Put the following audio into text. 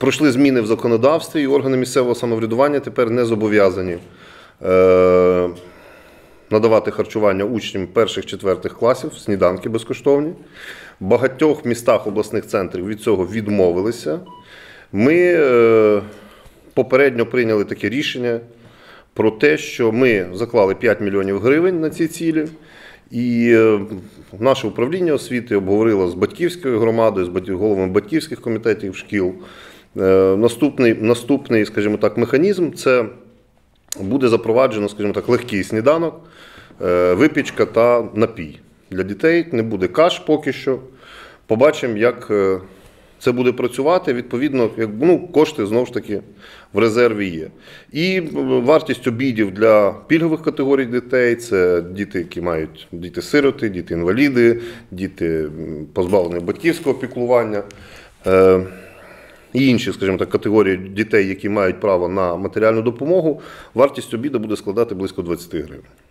Пройшли зміни в законодавстві, і органи місцевого самоврядування тепер не зобов'язані е, надавати харчування учням перших-четвертих класів, сніданки безкоштовні. В багатьох містах обласних центрів від цього відмовилися. Ми е, попередньо прийняли таке рішення про те, що ми заклали 5 мільйонів гривень на ці цілі. І е, наше управління освіти обговорило з батьківською громадою, з головами батьківських комітетів шкіл, Е, наступний, наступний, скажімо так, механізм це буде запроваджено, скажімо так, легкий сніданок, е, випічка та напій для дітей. Не буде каш поки що. Побачимо, як е, це буде працювати. Відповідно, як ну, кошти знову ж таки в резерві є. І вартість обідів для пільгових категорій дітей це діти, які мають діти-сироти, діти-інваліди, діти позбавлені батьківського піклування і інші, скажімо так, категорії дітей, які мають право на матеріальну допомогу, вартість обіду буде складати близько 20 гривень.